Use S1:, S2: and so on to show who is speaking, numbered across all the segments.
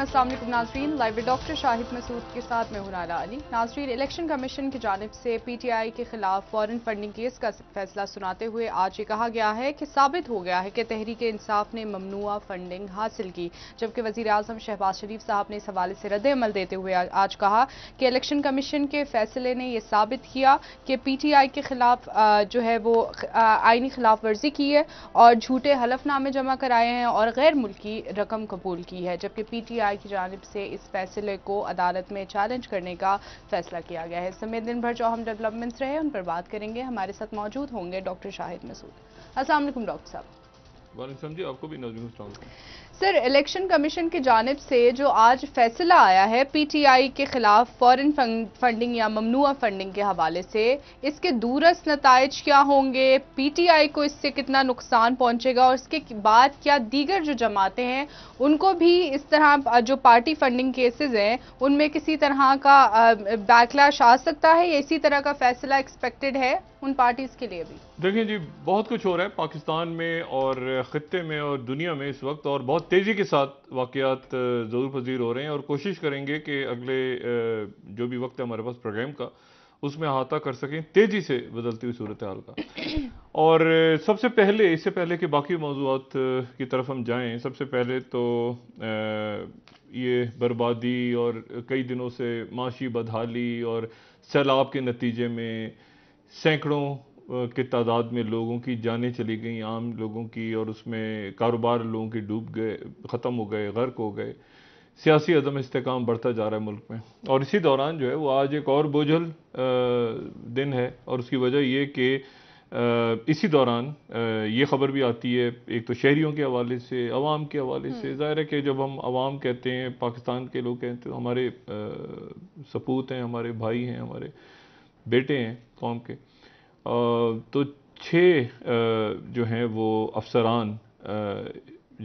S1: असलम नाजरीन live doctor Shahid Masood के साथ मैं हुनारा अली नाजरीन इलेक्शन कमीशन की जानब से पीटीआई के खिलाफ फॉरन फंडिंग केस का फैसला सुनाते हुए आज ये कहा गया है कि साबित हो गया है कि तहरीक इंसाफ ने ममनुआ फंडिंग हासिल की जबकि वजीर अजम शहबाज शरीफ साहब ने इस हवाले से रद्द अमल देते हुए आज कहा कि इलेक्शन कमीशन के फैसले ने यह साबित किया कि पी टी आई के खिलाफ जो है वो आइनी खिलाफ वर्जी की है और झूठे हलफनामे जमा कराए हैं और गैर मुल्की रकम कबूल की है जबकि पी टी आई सीबीआई की जानब से इस फैसले को अदालत में चैलेंज करने का फैसला किया गया है इस समय दिन भर जो हम डेवलपमेंट्स रहे उन पर बात करेंगे हमारे साथ मौजूद होंगे डॉक्टर शाहिद मसूद असल डॉक्टर साहब समझिए आपको भी सर इलेक्शन कमीशन की जानब से जो आज फैसला आया है पीटीआई के खिलाफ फॉरेन फंडिंग या ममनुआ फंडिंग के हवाले से इसके दूरस्थ नतज क्या होंगे पीटीआई को इससे कितना नुकसान पहुंचेगा और इसके बाद क्या दीगर जो जमातें हैं उनको भी इस तरह जो पार्टी फंडिंग केसेस हैं उनमें किसी तरह का बैकलैश आ सकता है या इसी तरह का फैसला एक्सपेक्टेड है उन पार्टीज के लिए भी
S2: देखिए जी बहुत कुछ हो रहा है पाकिस्तान में और ख़त्े में और दुनिया में इस वक्त और बहुत तेज़ी के साथ वाकत ज़रूर पजीर हो रहे हैं और कोशिश करेंगे कि अगले जो भी वक्त है हमारे पास प्रोग्राम का उसमें अहाता कर सकें तेज़ी से बदलती हुई सूरत हाल का और सबसे पहले इससे पहले कि बाकी मौजूद की तरफ हम जाएँ सबसे पहले तो ये बर्बादी और कई दिनों से माशी बदहाली और सैलाब के नतीजे में सैकड़ों की तादाद में लोगों की जानें चली गई आम लोगों की और उसमें कारोबार लोगों के डूब गए ख़त्म हो गए गर्क हो गए सियासी अदम इसकाम बढ़ता जा रहा है मुल्क में और इसी दौरान जो है वो आज एक और बोझल दिन है और उसकी वजह ये कि इसी दौरान ये ख़बर भी आती है एक तो शहरीों के हवाले से अवाम के हवाले से हम्म। ज़ाहिर है कि जब हम अवाम कहते हैं पाकिस्तान के लोग कहते हैं तो हमारे सपूत हैं हमारे भाई हैं हमारे बेटे हैं कौम के तो छः जो हैं वो अफसरान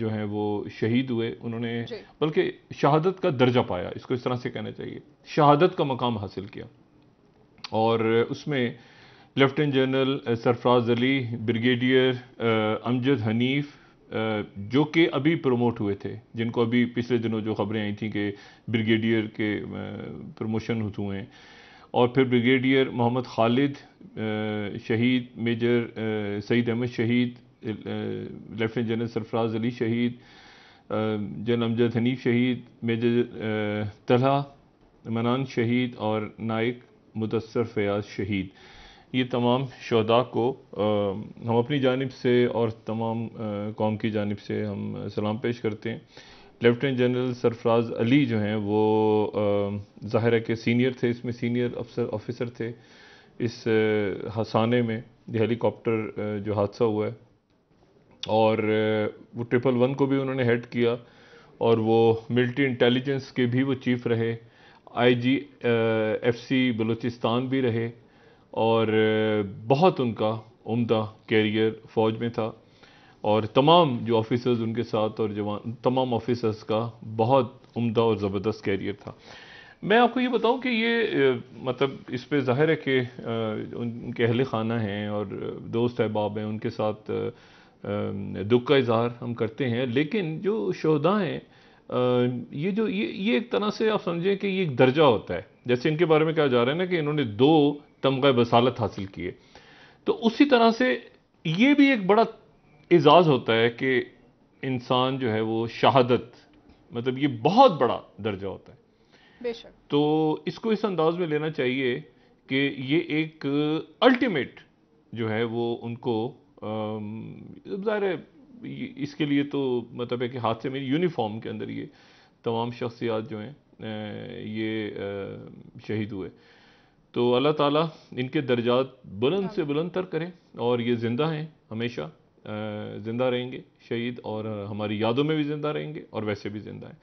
S2: जो हैं वो शहीद हुए उन्होंने बल्कि शहादत का दर्जा पाया इसको इस तरह से कहना चाहिए शहादत का मकाम हासिल किया और उसमें lieutenant general Sarfaraz Ali brigadier Amjad Hanif जो कि अभी प्रमोट हुए थे जिनको अभी पिछले दिनों जो खबरें आई थी कि ब्रिगेडियर के प्रमोशन हुए हैं और फिर ब्रिगेडियर मोहम्मद खालिद शहीद मेजर सईद अहमद शहीद लेफ्टिनेंट जनरल सरफराज अली शहीद जन अमजद हनीफ शहीद मेजर तलहा मनान शहीद और नायक मुदसर फयाज शहीद ये तमाम शहदा को हम अपनी जानब से और तमाम कौम की जानब से हम सलाम पेश करते हैं लेफ्टिनेंट जनरल सरफराज अली जो हैं वो ज़ाहिर है कि सीनियर थे इसमें सीनियर अफसर ऑफिसर थे इस हसाने में हेलीकॉप्टर जो हादसा हुआ है और वो ट्रिपल वन को भी उन्होंने हेड किया और वो मिलिट्री इंटेलिजेंस के भी वो चीफ रहे आईजी एफसी बलूचिस्तान भी रहे और बहुत उनका उम्दा कैरियर फ़ौज में था और तमाम जो ऑफिसर्स उनके साथ और जवान तमाम ऑफिसर्स का बहुत उम्दा और ज़बरदस्त कैरियर था मैं आपको ये बताऊं कि ये मतलब इस पर ज़ाहिर है कि उनके अहल खाना हैं और दोस्त अहबाब हैं उनके साथ दुख का इजहार हम करते हैं लेकिन जो शहदा हैं ये जो ये ये एक तरह से आप समझें कि ये एक दर्जा होता है जैसे इनके बारे में कहा जा रहा है ना कि इन्होंने दो तमगा बसालत हासिल किए तो उसी तरह से ये भी एक बड़ा एज़ाज़ होता है कि इंसान जो है वो शहादत मतलब ये बहुत बड़ा दर्जा होता है बेशक तो इसको इस अंदाज में लेना चाहिए कि ये एक अल्टीमेट जो है वो उनको ज़ाहिर इसके लिए तो मतलब है कि हाथ से मेरी यूनिफॉर्म के अंदर ये तमाम शख्सियात जो हैं ये शहीद हुए तो अल्लाह ताला इनके दर्जात बुलंद से बुलंद तर करें और ये ज़िंदा हैं हमेशा ज़िंदा रहेंगे शहीद और हमारी यादों में भी ज़िंदा रहेंगे और वैसे भी ज़िंदा हैं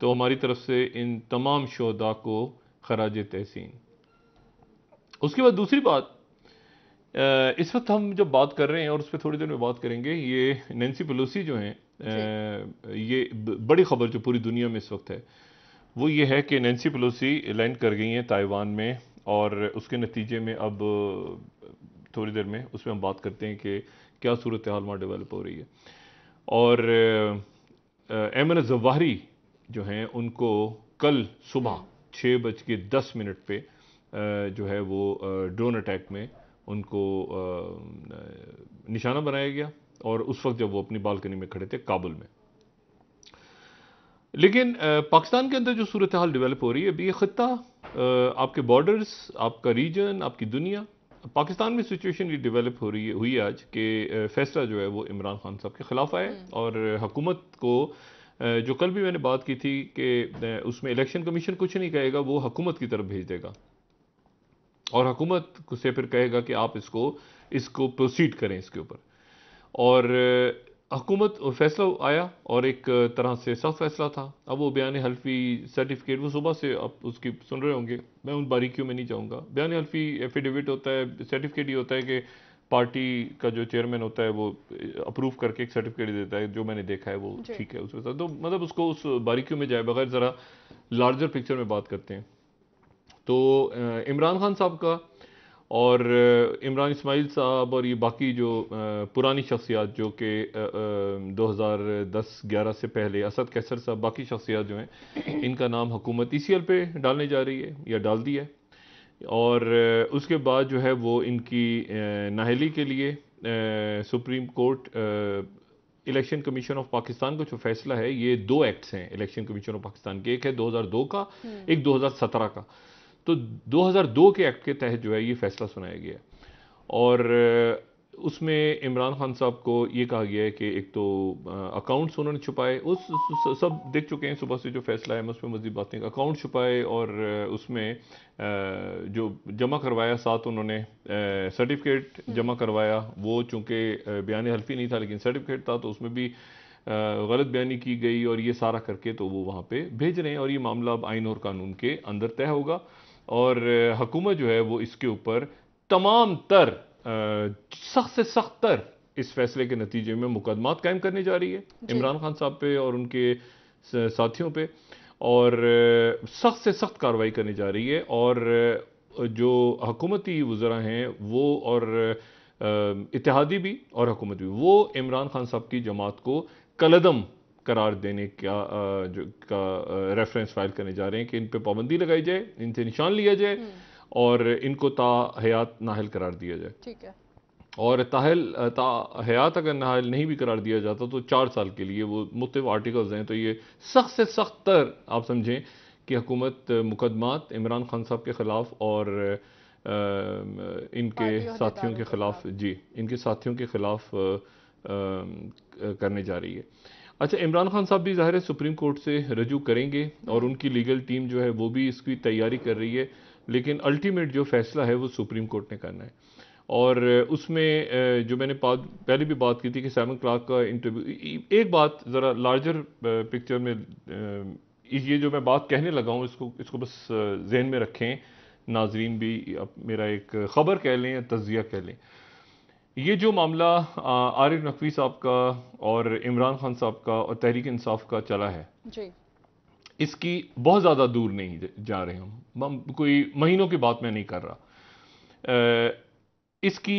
S2: तो हमारी तरफ से इन तमाम शहदा को खराज तहसीन उसके बाद दूसरी बात इस वक्त हम जो बात कर रहे हैं और उस पर थोड़ी देर में बात करेंगे ये नैन्सी पलोसी जो हैं ये बड़ी खबर जो पूरी दुनिया में इस वक्त है वो ये है कि नैन्सी पलोसी लैंड कर गई हैं ताइवान में और उसके नतीजे में अब थोड़ी देर में उसमें हम बात करते हैं कि क्या सूरत हाल वहाँ डेवलप हो रही है और एम एन जवाहरी जो हैं उनको कल सुबह छः बज के दस मिनट पर जो है वो ड्रोन अटैक में उनको निशाना बनाया गया और उस वक्त जब वो अपनी बालकनी में खड़े थे काबुल में लेकिन पाकिस्तान के अंदर जो सूरत हाल डेवलप हो रही है अभी ये ख़त्ता आपके बॉर्डर्स आपका रीजन आपकी दुनिया पाकिस्तान में सिचुएशन ये डेवलप हो रही हुई आज कि फैसला जो है वो इमरान खान साहब के ख़िलाफ़ आए हम्म। और हुकूमत को जो कल भी मैंने बात की थी कि उसमें इलेक्शन कमीशन कुछ नहीं कहेगा वो हकूमत की तरफ भेज देगा और हकूमत से फिर कहेगा कि आप इसको इसको प्रोसीड करें इसके ऊपर और हकूमत फैसला आया और एक तरह से सख्त फैसला था अब वो बयान हल्फी सर्टिफिकेट वो सुबह से आप उसकी सुन रहे होंगे मैं उन बारीकियों में नहीं जाऊँगा बयान हल्फी एफिडेविट होता है सर्टिफिकेट ये होता है कि पार्टी का जो चेयरमैन होता है वो अप्रूव करके एक सर्टिफिकेट देता है जो मैंने देखा है वो ठीक है उसके साथ तो मतलब उसको उस बारीकियों में जाए बगैर ज़रा लार्जर पिक्चर में बात करते हैं तो इमरान खान साहब का और इमरान इसमाइल साहब और ये बाकी जो पुरानी शख्सियात जो कि 2010-11 से पहले असद कैसर साहब बाकी शख्सियात जो हैं इनका नाम हुकूमत ई सी एल पे डालने जा रही है या डाल दी है और उसके बाद जो है वो इनकी नाहली के लिए supreme court election commission of Pakistan का जो फैसला है ये दो एक्ट्स हैं इलेक्शन कमीशन ऑफ पाकिस्तान के एक है 2002 का हम्म। एक 2017 का तो 2002 के एक्ट के तहत जो है ये फैसला सुनाया गया और उसमें इमरान खान साहब को ये कहा गया है कि एक तो अकाउंट्स उन्होंने छुपाए उस सब देख चुके हैं सुबह से जो फैसला है मैं उसमें मजीद बातें अकाउंट छुपाए और उसमें जो जमा करवाया साथ उन्होंने सर्टिफिकेट जमा करवाया वो चूँकि बयान हल्फी नहीं था लेकिन सर्टिफिकेट था तो उसमें भी गलत बयानी की गई और ये सारा करके तो वो वहाँ पर भेज रहे हैं और ये मामला अब आइन और कानून के अंदर तय होगा और हकूमत जो है वो इसके ऊपर तमाम तर सख्त से सख्त तर इस फैसले के नतीजे में मुकदमात कायम करने जा रही है इमरान खान साहब पे और उनके साथियों पे और सख्त से सख्त कार्रवाई करने जा रही है और जो हकूमती वजरा हैं वो और इतिहादी भी और हकूमत भी वो इमरान खान साहब की जमात को कलदम करार देने का जो का रेफरेंस फाइल करने जा रहे हैं कि इन पर पाबंदी लगाई जाए इनसे निशान लिया जाए हम्म। और इनको ताहयात नाहल करार दिया जाए ठीक है और ताहल ताहयात अगर नाहल नहीं भी करार दिया जाता तो चार साल के लिए वो मुख्तु आर्टिकल्स हैं तो ये सख्त से सख्त तर आप समझें कि हुकूमत मुकदमात इमरान खान साहब के ख़िलाफ़ और आ, इनके साथियों के ख़िलाफ़ जी इनके साथियों के ख़िलाफ़ करने जा रही है अच्छा इमरान खान साहब भी ज़ाहिर है सुप्रीम कोर्ट से रजू करेंगे और उनकी लीगल टीम जो है वो भी इसकी तैयारी कर रही है लेकिन अल्टीमेट जो फैसला है वो सुप्रीम कोर्ट ने करना है और उसमें जो मैंने पहले भी बात की थी कि सेवन क्लाक का इंटरव्यू एक बात ज़रा लार्जर पिक्चर में ये जो मैं बात कहने लगा हूँ इसको इसको बस जहन में रखें नाजरीन भी मेरा एक ख़बर कह लें या तजिया कह लें ये जो मामला आरिफ नकवी साहब का और इमरान खान साहब का और तहरीक इंसाफ का चला है जी इसकी बहुत ज़्यादा दूर नहीं जा रहे हम कोई महीनों की बात मैं नहीं कर रहा इसकी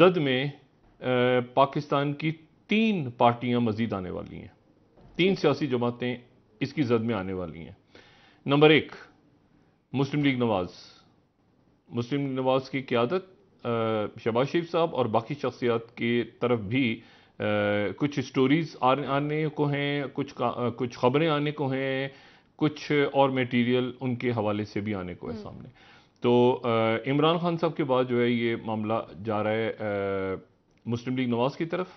S2: जद में पाकिस्तान की तीन पार्टियां मजीद आने वाली हैं तीन सियासी जमातें इसकी जद में आने वाली हैं नंबर एक मुस्लिम लीग नवाज़ मुस्लिम लीग नवाज़ की क्यादत शबाज शरीफ साहब और बाकी शख्सियात की तरफ भी आ, कुछ स्टोरीज़ आने को हैं कुछ कुछ खबरें आने को हैं कुछ और मटेरियल उनके हवाले से भी आने को है हम्म। सामने तो इमरान खान साहब के बाद जो है ये मामला जा रहा है मुस्लिम लीग नवाज़ की तरफ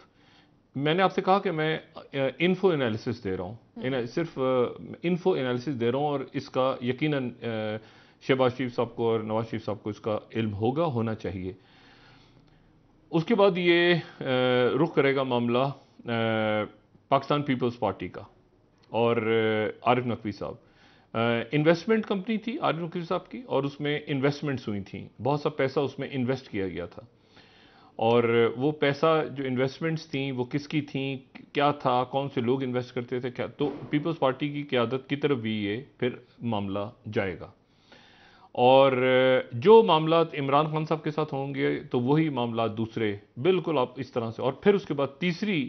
S2: मैंने आपसे कहा कि मैं इन्फो एनालिसिस दे रहा हूँ हम्म। सिर्फ इन्फो एनालिसिस दे रहा हूँ और इसका यकीनन आ, शहबाज शरीफ साहब को और नवाज शरीफ साहब को इसका इल्म होगा होना चाहिए उसके बाद ये रुख करेगा मामला पाकिस्तान पीपल्स पार्टी का और आरिफ नकवी साहब इन्वेस्टमेंट कंपनी थी आरिफ नकवी साहब की और उसमें इन्वेस्टमेंट्स हुई थी बहुत सा पैसा उसमें इन्वेस्ट किया गया था और वो पैसा जो इन्वेस्टमेंट्स थी वो किसकी थी क्या था कौन से लोग इन्वेस्ट करते थे क्या तो पीपल्स पार्टी की क्यादत की तरफ भी ये फिर मामला जाएगा और जो मामला इमरान खान साहब के साथ होंगे तो वही मामला दूसरे बिल्कुल आप इस तरह से और फिर उसके बाद तीसरी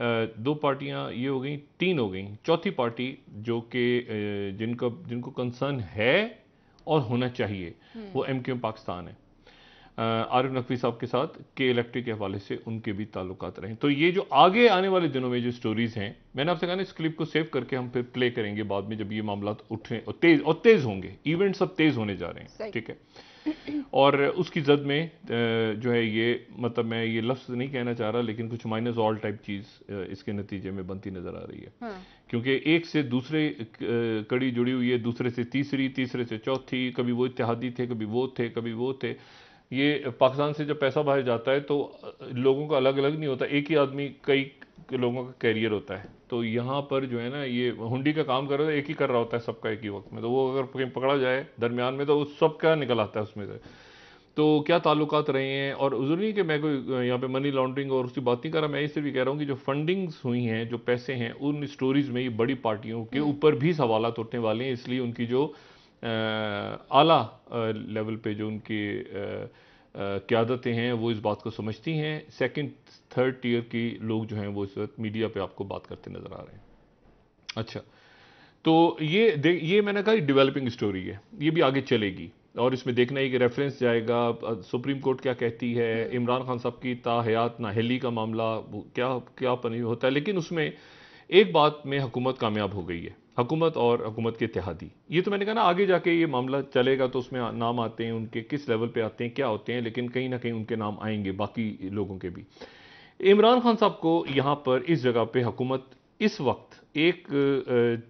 S2: दो पार्टियां ये हो गई तीन हो गई चौथी पार्टी जो कि जिनका जिनको कंसर्न है और होना चाहिए हम्म। वो एम क्यू पाकिस्तान है आरिफ नकवी साहब के साथ के इलेक्ट्री के हवाले से उनके भी ताल्लुक रहे तो ये जो आगे आने वाले दिनों में जो स्टोरीज़ हैं मैंने आपसे कहा ना इस क्लिप को सेव करके हम फिर प्ले करेंगे बाद में जब ये मामला उठे और तेज और तेज़ होंगे इवेंट सब तेज़ होने जा रहे हैं ठीक है और उसकी जद में जो है ये मतलब मैं ये लफ्ज़ नहीं कहना चाह रहा लेकिन कुछ माइनस ऑल टाइप चीज़ इसके नतीजे में बनती नज़र आ रही है हाँ। क्योंकि एक से दूसरे कड़ी जुड़ी हुई है दूसरे से तीसरी तीसरे से चौथी कभी वो इतिहादी थे कभी वो थे कभी वो थे ये पाकिस्तान से जब पैसा बाहर जाता है तो लोगों का अलग अलग नहीं होता एक ही आदमी कई लोगों का कैरियर होता है तो यहाँ पर जो है ना ये हुंडी का काम कर रहा है एक ही कर रहा होता है सबका एक ही वक्त में तो वो अगर कहीं पकड़ा जाए दरमियान में तो उस सब क्या निकल आता है उसमें से तो क्या ताल्लुक रहे हैं और ज़रूरी नहीं कि मैं कोई यहाँ पे मनी लॉन्ड्रिंग और उसकी बात नहीं कर रहा मैं इससे भी कह रहा हूँ कि जो फंडिंग्स हुई हैं जो पैसे हैं उन स्टोरीज़ में ये बड़ी पार्टियों के हम्म। ऊपर भी सवाल उठने वाले हैं इसलिए उनकी जो आला लेवल पे जो उनकी क्यादतें हैं वो इस बात को समझती हैं सेकंड थर्ड टीयर की लोग जो हैं वो इस वक्त मीडिया पे आपको बात करते नज़र आ रहे हैं अच्छा तो ये ये मैंने कहा डेवलपिंग स्टोरी है ये भी आगे चलेगी और इसमें देखना है कि रेफरेंस जाएगा सुप्रीम कोर्ट क्या कहती है हम्म। इमरान खान साहब की ताहयात नाहली का मामला क्या क्या पनी होता है लेकिन उसमें एक बात में हुकूमत कामयाब हो गई है हुकूमत और हुकूमत के इतिहादी ये तो मैंने कहा ना आगे जाके ये मामला चलेगा तो उसमें नाम आते हैं उनके किस लेवल पे आते हैं क्या होते हैं लेकिन कहीं ना कहीं उनके नाम आएंगे बाकी लोगों के भी इमरान खान साहब को यहाँ पर इस जगह पे हुकूमत इस वक्त एक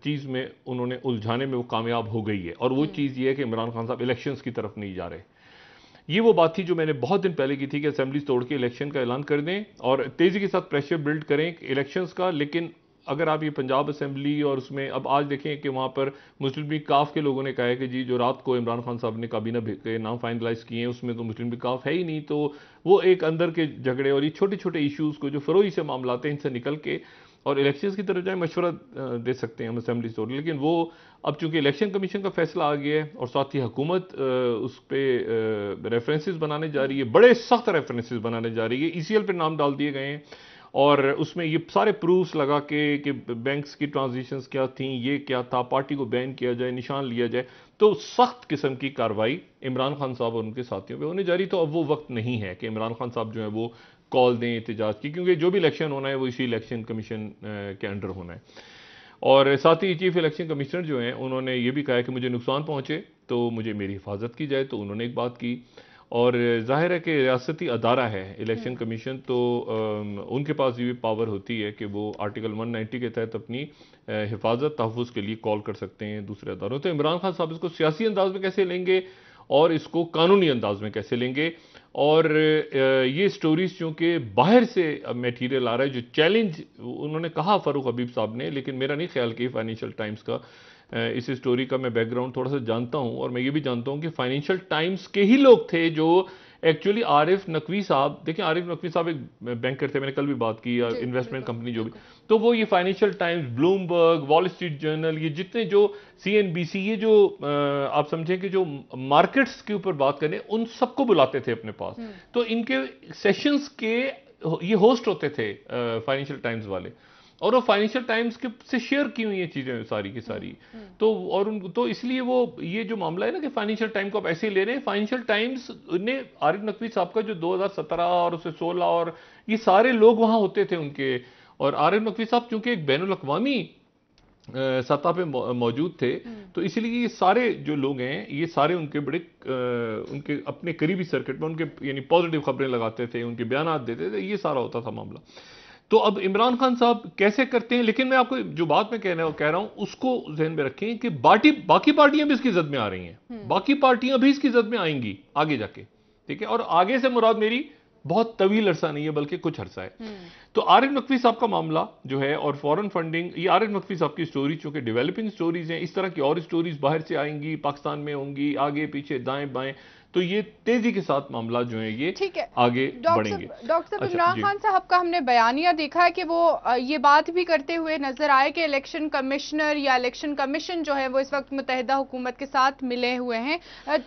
S2: चीज़ में उन्होंने उलझाने में वो कामयाब हो गई है और वो हम्म। चीज़ ये है कि इमरान खान साहब इलेक्शंस की तरफ नहीं जा रहे ये वो बात थी जो मैंने बहुत दिन पहले की थी कि असेंबली तोड़ के इलेक्शन का ऐलान कर दें और तेज़ी के साथ प्रेशर बिल्ड करें इलेक्शंस का लेकिन अगर आप ये पंजाब असम्बली और उसमें अब आज देखें कि वहाँ पर मुस्लिम लीग काफ के लोगों ने कहा है कि जी जो रात को इमरान खान साहब ने काबीना के नाम फाइनलाइज किए हैं उसमें तो मुस्लिम लीग काफ है ही नहीं तो वो एक अंदर के झगड़े और ये छोटे छोटे इशूज़ को जो फरोही से मामला हैं इनसे निकल के और इलेक्शन की तरफ जाए मशवरा दे सकते हैं हम असम्बली से लेकिन वो अब चूंकि इलेक्शन कमीशन का फैसला आ गया है और साथ ही हुकूमत उस पर रेफरेंसेज बनाने जा रही है बड़े सख्त रेफरेंसेज बनाने जा रही है ई सी एल पर नाम डाल दिए गए हैं और उसमें ये सारे प्रूफ्स लगा के कि बैंक्स की ट्रांजेक्शंस क्या थी ये क्या था पार्टी को बैन किया जाए निशान लिया जाए तो सख्त किस्म की कार्रवाई इमरान खान साहब और उनके साथियों पर होने जा रही तो अब वो वक्त नहीं है कि इमरान खान साहब जो है वो कॉल दें एहतजाज की क्योंकि जो भी इलेक्शन होना है वो इसी इलेक्शन कमीशन के अंडर होना है और साथ ही चीफ इलेक्शन कमिश्नर जो हैं उन्होंने ये भी कहा कि मुझे नुकसान पहुँचे तो मुझे मेरी हिफाजत की जाए तो उन्होंने एक बात की और जाहिर है कि रियासती अदारा है इलेक्शन हम्म। कमीशन तो उनके पास ये भी पावर होती है कि वो आर्टिकल 190 के तहत अपनी हिफाजत तहफ़ के लिए कॉल कर सकते हैं दूसरे अदारों तो इमरान खान साहब इसको सियासी अंदाज में कैसे लेंगे और इसको कानूनी अंदाज में कैसे लेंगे और ये स्टोरीज चूँकि बाहर से मेटीरियल आ रहा है जो चैलेंज उन्होंने कहा फ़ारूक हबीब साहब ने लेकिन मेरा नहीं ख्याल कि फाइनेंशियल टाइम्स का इस स्टोरी का मैं बैकग्राउंड थोड़ा सा जानता हूँ और मैं ये भी जानता हूँ कि फाइनेंशियल टाइम्स के ही लोग थे जो एक्चुअली आरिफ नकवी साहब देखिए आरिफ नकवी साहब एक बैंकर थे मैंने कल भी बात की इन्वेस्टमेंट कंपनी जो भी तो वो ये Financial Times Bloomberg Wall Street Journal ये जितने जो सी ये जो आप समझें कि जो मार्केट्स के ऊपर बात करें उन सबको बुलाते थे अपने पास हम्म। तो इनके सेशंस के ये होस्ट होते थे फाइनेंशियल टाइम्स वाले और वो फाइनेंशियल टाइम्स के से शेयर की हुई ये चीज़ें सारी की सारी हम्म। तो और उन तो इसलिए वो ये जो मामला है ना कि फाइनेंशियल टाइम को आप ऐसे ही ले रहे हैं फाइनेंशियल टाइम्स ने आरिफ नकवी साहब का जो 2017 और उससे 16 और ये सारे लोग वहाँ होते थे उनके और आरिफ नकवी साहब चूंकि एक बैन अवी सतह पे मौजूद थे हम्म। तो इसलिए ये सारे जो लोग हैं ये सारे उनके बड़े उनके अपने करीबी सर्किट में उनके यानी पॉजिटिव खबरें लगाते थे उनके बयान देते थे ये सारा होता था मामला तो अब इमरान खान साहब कैसे करते हैं लेकिन मैं आपको जो बात मैं कहना कह रहा हूं उसको जहन में रखें कि बाटी बाकी पार्टियां भी इसकी जद में आ रही हैं हम्म। बाकी पार्टियां भी इसकी जद में आएंगी आगे जाके ठीक है और आगे से मुराद मेरी बहुत तवील अरसा नहीं है बल्कि कुछ अरसा है हम्म। तो आर नकवी साहब का मामला जो है और फॉरेन फंडिंग ये आर नकवी साहब की स्टोरी चूंकि डेवलपिंग स्टोरीज हैं इस तरह की और स्टोरीज बाहर से आएंगी पाकिस्तान में होंगी आगे पीछे दाएं बाएं तो ये तेजी के साथ मामला जो है ये ठीक है आगे बढ़ेंगे डॉक्टर साहब अच्छा, इमरान खान
S1: साहब का हमने बयानिया देखा है कि वो ये बात भी करते हुए नजर आए कि इलेक्शन कमिश्नर या इलेक्शन कमीशन जो है वो इस वक्त मुतहदा हुकूमत के साथ मिले हुए हैं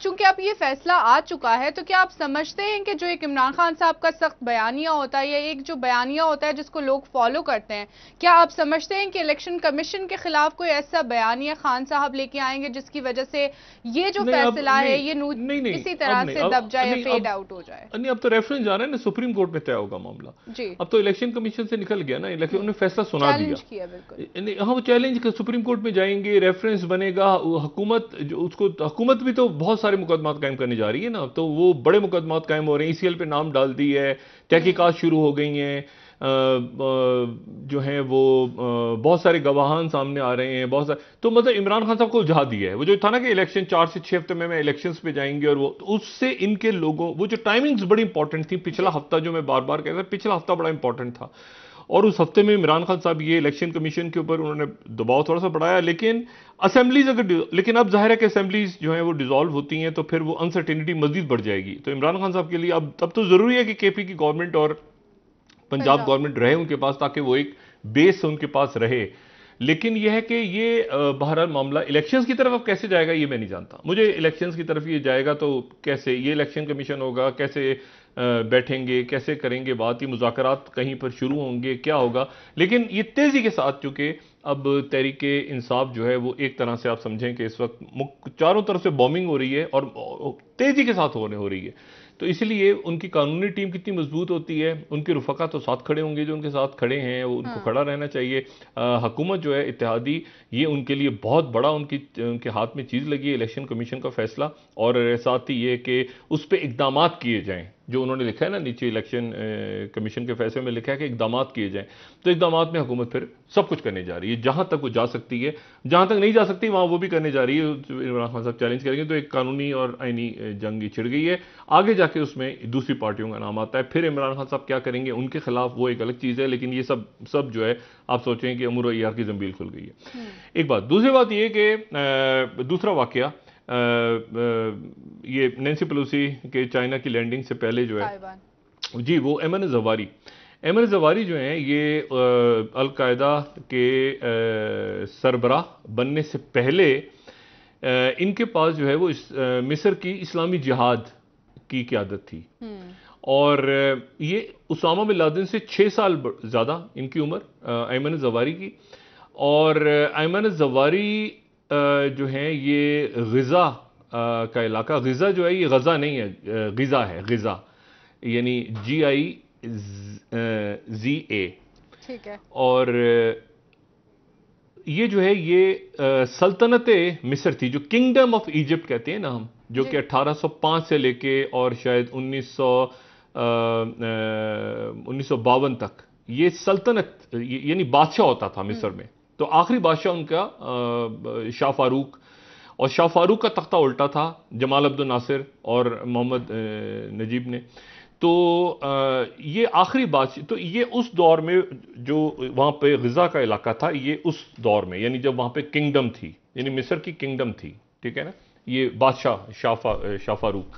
S1: चूंकि अब ये फैसला आ चुका है तो क्या आप समझते हैं कि जो एक इमरान खान साहब का सख्त बयानिया होता है या एक जो बयानिया होता है जिसको लोग फॉलो करते हैं क्या आप समझते हैं कि इलेक्शन कमीशन के खिलाफ कोई ऐसा बयानिया खान साहब लेके आएंगे जिसकी वजह से ये जो फैसला है ये नहीं तरह से दब जाए फेड आउट हो जाए
S2: नहीं अब तो रेफरेंस जा रहे है ना सुप्रीम कोर्ट में तय होगा मामला जी अब तो इलेक्शन कमीशन से निकल गया ना इलेक्शन उन्होंने फैसला सुना
S1: दिया
S2: हाँ वो चैलेंज सुप्रीम कोर्ट में जाएंगे रेफरेंस बनेगा हुकूमत उसको हुकूमत भी तो बहुत सारे मुकदमात कायम करने जा रही है ना तो वो बड़े मुकदमात कायम हो रहे हैं ई e पे नाम डाल दी है तहकीकत शुरू हो गई हैं जो हैं वो बहुत सारे गवाहान सामने आ रहे हैं बहुत सारे तो मतलब इमरान खान साहब को उलझा दिया है वो जो था ना कि इलेक्शन चार से छः हफ्ते में मैं इलेक्शन पे जाएंगे और वो तो उससे इनके लोगों वो जो टाइमिंग्स बड़ी इंपॉर्टेंट थी पिछला हफ्ता जो मैं बार बार कह रहा था पिछला हफ्ता बड़ा इंपॉर्टेंट था और उस हफ्ते में इमरान खान साहब ये इलेक्शन कमीशन के ऊपर उन्होंने दबाव थोड़ा सा बढ़ाया लेकिन असेंबलीज अगर लेकिन अब जाहिर है कि असेंबलीज जो है वो डिजॉल्व होती हैं तो फिर वो अनसर्टेनिटी मजीद बढ़ जाएगी तो इमरान खान साहब के लिए अब तब तो ज़रूरी है कि के पी की गवर्नमेंट और पंजाब गवर्नमेंट रहे उनके पास ताकि वो एक बेस उनके पास रहे लेकिन यह है कि ये बहरहाल मामला इलेक्शंस की तरफ अब कैसे जाएगा ये मैं नहीं जानता मुझे इलेक्शंस की तरफ ये जाएगा तो कैसे ये इलेक्शन कमीशन होगा कैसे बैठेंगे कैसे करेंगे बात ये मुजाकरात कहीं पर शुरू होंगे क्या होगा लेकिन ये तेज़ी के साथ चूंकि अब तहरीक इंसाफ जो है वो एक तरह से आप समझें कि इस वक्त चारों तरफ से बॉम्बिंग हो रही है और तेज़ी के साथ होने हो रही है तो इसलिए उनकी कानूनी टीम कितनी मजबूत होती है उनके रफका तो साथ खड़े होंगे जो उनके साथ खड़े हैं वो उनको हाँ। खड़ा रहना चाहिए हुकूमत जो है इतिहादी ये उनके लिए बहुत बड़ा उनकी उनके हाथ में चीज़ लगी है इलेक्शन कमीशन का फैसला और साथ ही ये कि उस पर इकदाम किए जाएँ जो उन्होंने लिखा है ना नीचे इलेक्शन कमीशन के फैसले में लिखा है कि इकदाम किए जाएँ तो इकदाम में हुकूमत फिर सब कुछ करने जा रही है जहाँ तक वो जा सकती है जहाँ तक नहीं जा सकती वहाँ वो भी करने जा रही है इमरान खान साहब चैलेंज करेंगे तो एक कानूनी और आइनी जंग छिड़ गई है आगे जाके उसमें दूसरी पार्टियों का नाम आता है फिर इमरान खान साहब क्या करेंगे उनके खिलाफ वो एक अलग चीज़ है लेकिन ये सब सब जो है आप सोचें कि अमूर अयार की जमबील खुल गई है हम्म। एक बात दूसरी बात यह कि दूसरा वाक्य ये नैन्सी पलूसी के चाइना की लैंडिंग से पहले जो है जी वो एमन जवारी एमन जवारी जो हैं ये अलकायदा के सरबराह बनने से पहले आ, इनके पास जो है वो इस, आ, मिस्र की इस्लामी जिहाद की क्यादत थी हम्म। और ये उसामा बिन लादेन से छः साल ज़्यादा इनकी उम्र ऐमन जवारी की और ऐमन जवारी जो हैं ये गज़ा का इलाका गज़ा जो है ये गज़ा नहीं है गज़ा है गज़ा यानी जी आई जी ए ठीक है और ये जो है ये सल्तनत मिस्र थी जो किंगडम ऑफ इजिप्ट कहते हैं ना हम जो कि 1805 से लेके और शायद उन्नीस सौ उन्नीस तक ये सल्तनत यानी बादशाह होता था मिस्र हम्म। में तो आखिरी बादशाह उनका शाह फारूक और शाह फारूक का तख्ता उल्टा था जमाल अब्दुल नासिर और मोहम्मद नजीब ने तो ये आखिरी बादशाह तो ये उस दौर में जो वहाँ पे गज़ा का इलाका था ये उस दौर में यानी जब वहाँ पे किंगडम थी यानी मिस्र की किंगडम थी ठीक है ना ये बादशाह शाफा शाह फारूक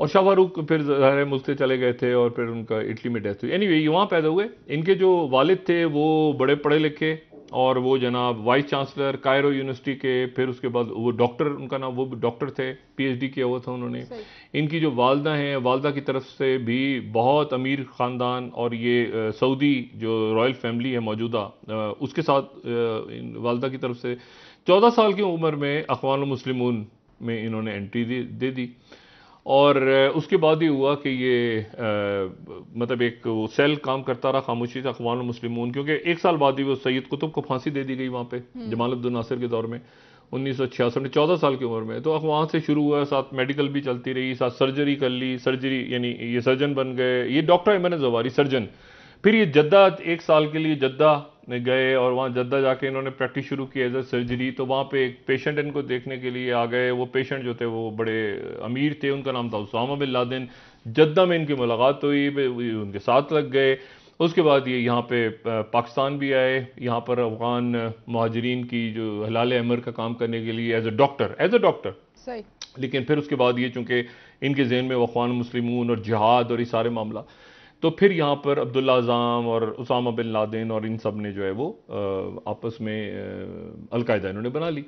S2: और शाह फारूक फिर ज़ाहिर मुल्क से चले गए थे और फिर उनका इटली में डेथ हुई एनी वे ये वहाँ पैदा हुए इनके जो वालिद थे वो बड़े पढ़े लिखे और वो जनाब वाइस चांसलर कायरो यूनिवर्सिटी के फिर उसके बाद वो डॉक्टर उनका नाम वो डॉक्टर थे पीएचडी किया हुआ था उन्होंने इनकी जो वालदा हैं वालदा की तरफ से भी बहुत अमीर ख़ानदान और ये सऊदी जो रॉयल फैमिली है मौजूदा उसके साथ वालदा की तरफ से चौदह साल की उम्र में अखवान मुस्लिम में इन्होंने एंट्री दे दी और उसके बाद ये हुआ कि ये आ, मतलब एक सेल काम करता रहा खामोशी से अखवान मुस्लिमून क्योंकि एक साल बाद ही वो सैयद कुतुब को फांसी दे दी गई वहाँ पे हम्म। जमाल अब्दुल नासिर के दौर में उन्नीस सौ छियासठ चौदह साल की उम्र में तो अखवान से शुरू हुआ साथ मेडिकल भी चलती रही साथ सर्जरी कर ली सर्जरी यानी ये सर्जन बन गए ये डॉक्टर इमन जवारी सर्जन फिर ये जद्दा एक साल के लिए जद्दा में गए और वहाँ जद्दा जाके इन्होंने प्रैक्टिस शुरू की एज अ सर्जरी तो वहाँ पे एक पेशेंट इनको देखने के लिए आ गए वो पेशेंट जो थे वो बड़े अमीर थे उनका नाम था उसामा बिन लादेन जद्दा में इनकी मुलाकात हुई उनके साथ लग गए उसके बाद ये यहाँ पे पाकिस्तान भी आए यहाँ पर अफगान महाजरीन की जो हलाल अमर का काम करने के लिए as a doctor as a doctor सही लेकिन फिर उसके बाद ये चूँकि इनके जहन में अफगान मुस्लिमून और जहाद और ये सारे मामला तो फिर यहाँ पर अब्दुल्ला अज़ाम और उसामा बिन लादेन और इन सब ने जो है वो आपस में अलकायदा इन्होंने बना ली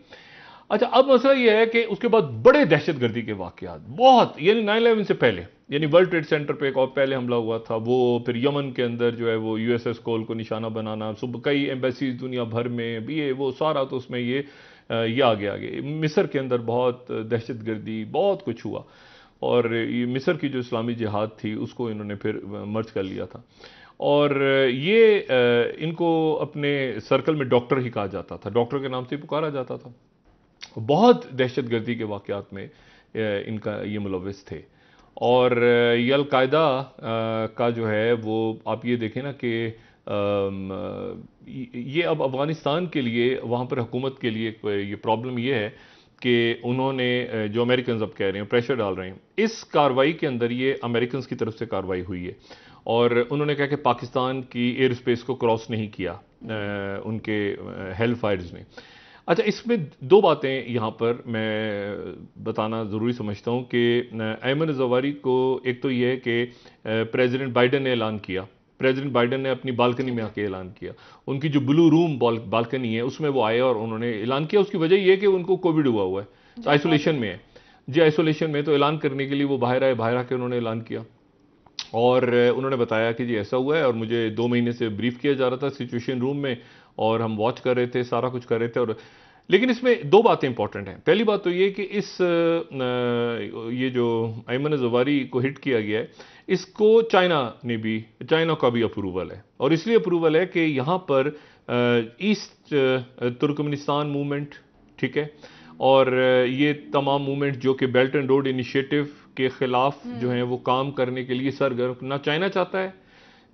S2: अच्छा अब मसला यह है कि उसके बाद बड़े दहशत गर्दी के वाकत बहुत यानी नाइन इलेवन से पहले यानी वर्ल्ड ट्रेड सेंटर पे एक और पहले हमला हुआ था वो फिर यमन के अंदर जो है वो यू एस एस कोल को निशाना बनाना सुबह कई एम्बेसीज दुनिया भर में भी ये वो सारा तो उसमें ये ये आगे आगे मिस्र के अंदर बहुत दहशत गर्दी बहुत कुछ हुआ और ये मिस्र की जो इस्लामी जिहाद थी उसको इन्होंने फिर मर्ज कर लिया था और ये इनको अपने सर्कल में डॉक्टर ही कहा जाता था डॉक्टर के नाम से पुकारा जाता था बहुत दहशत गर्दी के वाकत में इनका ये मुलविस थे और ये अलकायदा का जो है वो आप ये देखें ना कि ये अब अफ़गानिस्तान के लिए वहाँ पर हुकूमत के लिए ये प्रॉब्लम ये है कि उन्होंने जो अमेरिकन अब कह रहे हैं प्रेशर डाल रहे हैं इस कार्रवाई के अंदर ये अमेरिकन की तरफ से कार्रवाई हुई है और उन्होंने कहा कि पाकिस्तान की एयर स्पेस को क्रॉस नहीं किया उनके हेल फायर्स ने अच्छा इसमें दो बातें यहाँ पर मैं बताना ज़रूरी समझता हूँ कि अहमद जवारी को एक तो यह है कि प्रेसिडेंट बाइडन ने ऐलान किया प्रेसिडेंट बाइडन ने अपनी बालकनी में आके ऐलान किया उनकी जो ब्लू रूम बालकनी है उसमें वो आए और उन्होंने ऐलान किया उसकी वजह यह कि उनको कोविड हुआ हुआ है तो आइसोलेशन में है जी आइसोलेशन में तो ऐलान करने के लिए वो बाहर आए बाहर आके उन्होंने ऐलान किया और उन्होंने बताया कि जी ऐसा हुआ है और मुझे दो महीने से ब्रीफ किया जा रहा था सिचुएशन रूम में और हम वॉच कर रहे थे सारा कुछ कर रहे थे और लेकिन इसमें दो बातें इंपॉर्टेंट हैं पहली बात तो ये कि इस ये जो ऐमन जवारी को हिट किया गया है इसको चाइना ने भी चाइना का भी अप्रूवल है और इसलिए अप्रूवल है कि यहाँ पर ईस्ट तुर्कमेनिस्तान मूवमेंट ठीक है और ये तमाम मूवमेंट जो कि बेल्ट एंड रोड इनिशिएटिव के ख़िलाफ़ हम्म। जो है वो काम करने के लिए सरगर्म ना चाइना चाहता है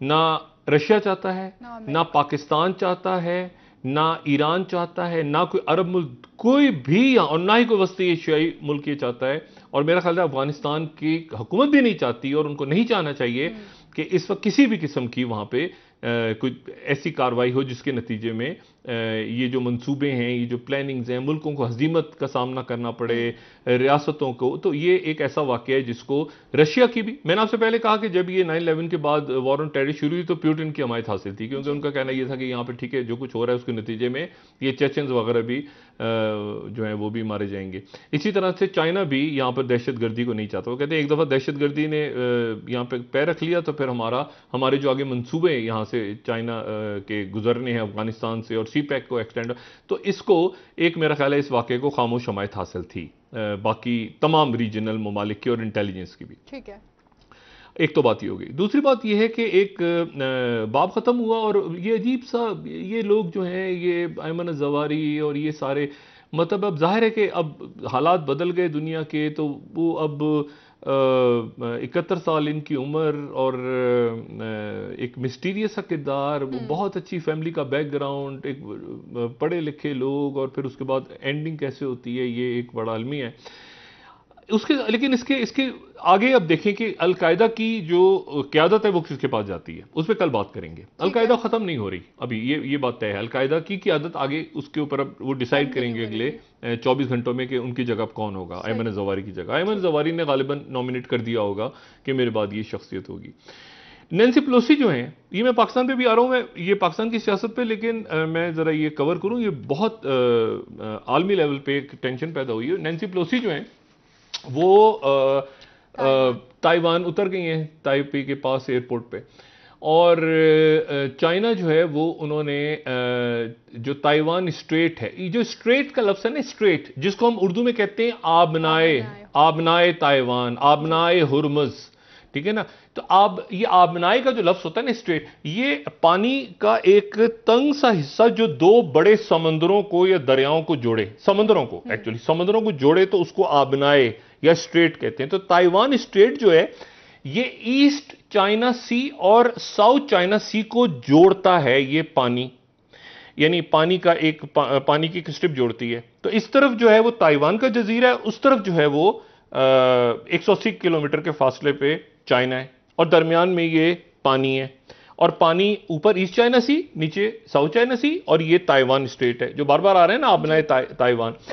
S2: ना रशिया चाहता है ना, ना पाकिस्तान चाहता है ना ईरान चाहता है ना कोई अरब मुल्क कोई भी और ना ही कोई वस्ती एशियाई मुल्क ये चाहता है और मेरा ख्याल है अफगानिस्तान की हुकूमत भी नहीं चाहती और उनको नहीं चाहना चाहिए हम्म। कि इस वक्त किसी भी किस्म की वहाँ पे कोई ऐसी कार्रवाई हो जिसके नतीजे में ये जो मंसूबे हैं ये जो प्लानिंग्स हैं मुल्कों को हजीमत का सामना करना पड़े रियासतों को तो ये एक ऐसा वाक्य है जिसको रशिया की भी मैंने आपसे पहले कहा कि जब ये नाइन इलेवन के बाद वॉर ऑन टेरिस शुरू हुई तो प्यूटिन की हमायत हासिल थी क्योंकि उनका कहना यह था कि यहाँ पर ठीक है जो कुछ हो रहा है उसके नतीजे में ये चेचन वगैरह भी जो है वो भी मारे जाएंगे इसी तरह से चाइना भी यहाँ पर दहशत गर्दी को नहीं चाहता वो कहते हैं एक दफ़ा दहशत गर्दी ने यहाँ पर पैर रख लिया तो फिर हमारा हमारे जो आगे मनसूबे यहाँ से चाइना के गुजरने हैं अफगानिस्तान से और सी पैक e को एक्सटेंड तो इसको एक मेरा ख्याल है इस वाक़े को खामोश हमायत हासिल थी बाकी तमाम रीजनल ममालिक की और इंटेलिजेंस की भी ठीक है एक तो बात ये हो गई दूसरी बात यह है कि एक बाब ख़त्म हुआ और ये अजीब सा ये लोग जो हैं ये आयमन जवारी और ये सारे मतलब अब जाहिर है कि अब हालात बदल गए दुनिया के तो वो अब इकहत्तर साल इनकी उम्र और एक मिस्टीरियस किरदार किरदार हम्म। बहुत अच्छी फैमिली का बैकग्राउंड एक पढ़े लिखे लोग और फिर उसके बाद एंडिंग कैसे होती है ये एक बड़ा आलमी है उसके लेकिन इसके इसके आगे अब देखें कि अलकायदा की जो क्यादत है वो किसके पास जाती है उस पर कल बात करेंगे अलकायदा ख़त्म नहीं हो रही अभी ये ये बात तय है अलकायदा की क्यादत आगे उसके ऊपर अब वो डिसाइड करेंगे अगले 24 घंटों में कि उनकी जगह कौन होगा अयमन जवारी की जगह अयमन जवारी ने गालिबा नॉमिनेट कर दिया होगा कि मेरे बाद ये शख्सियत होगी नैन्सी पलोसी जो हैं ये मैं पाकिस्तान पे भी आ रहा हूँ मैं ये पाकिस्तान की सियासत पे लेकिन आ, मैं ज़रा ये कवर करूँ ये बहुत आलमी लेवल पे एक टेंशन पैदा हुई है नैन्सी पलोसी जो हैं वो ताइवान उतर गई हैं ताइपे के पास एयरपोर्ट पे और चाइना जो है वो उन्होंने जो ताइवान स्ट्रेट है ये जो स्ट्रेट का लफ्ज़ है ना स्ट्रेट जिसको हम उर्दू में कहते हैं आबनाए आबनाए ताइवान आबनाए हुरमज़ ठीक है ना तो आब ये आबनाए का जो लफ्ज़ होता है ना स्ट्रेट ये पानी का एक तंग सा हिस्सा जो दो बड़े समंदरों को या दरियाओं को जोड़े समंदरों को एक्चुअली हम्म। समंदरों को जोड़े तो उसको आबनाए या स्ट्रेट कहते हैं तो ताइवान स्ट्रेट जो है ये ईस्ट चाइना सी और साउथ चाइना सी को जोड़ता है ये पानी यानी पानी का एक पा, पानी की स्ट्रिप जोड़ती है तो इस तरफ जो है वो ताइवान का जजीरा है उस तरफ जो है वो एक सौ किलोमीटर के फासले पे चाइना है और दरमियान में ये पानी है और पानी ऊपर ईस्ट चाइना सी नीचे साउथ चाइना सी और ये ताइवान स्टेट है जो बार बार आ रहे हैं ना आप बनाए ताइवान ता,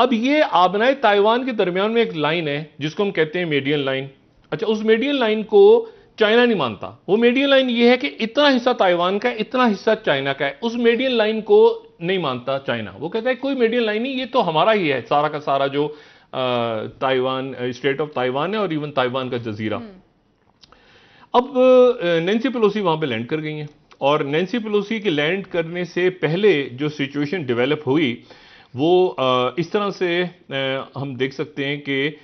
S2: अब ये आबनाए ताइवान के दरमियान में एक लाइन है जिसको हम कहते हैं मेडियन लाइन अच्छा उस मेडियन लाइन को चाइना नहीं मानता वो मेडियन लाइन ये है कि इतना हिस्सा ताइवान का है इतना हिस्सा चाइना का है उस मेडियन लाइन को नहीं मानता चाइना वो कहता है कोई मेडियन लाइन नहीं ये तो हमारा ही है सारा का सारा जो ताइवान स्टेट ऑफ ताइवान है और इवन ताइवान का जजीरा हम्म। अब नैन्सी पेलोसी वहां पे लैंड कर गई हैं और नैन्सी पेलोसी के लैंड करने से पहले जो सिचुएशन डेवलप हुई वो इस तरह से हम देख सकते हैं कि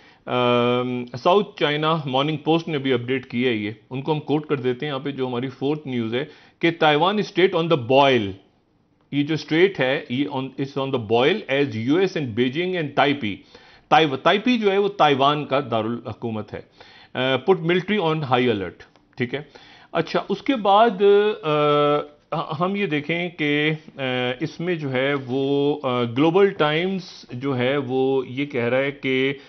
S2: साउथ चाइना मॉर्निंग पोस्ट ने भी अपडेट की है ये उनको हम कोट कर देते हैं यहाँ पे जो हमारी फोर्थ न्यूज़ है कि Taiwan strait on the boil ये जो स्टेट है ये on its on the boil as US and Beijing and Taipei ताइव ताइपी जो है वो ताइवान का दारुल हकूमत है put military on high alert ठीक है अच्छा उसके बाद हम ये देखें कि इसमें जो है वो ग्लोबल टाइम्स जो है वो ये कह रहा है कि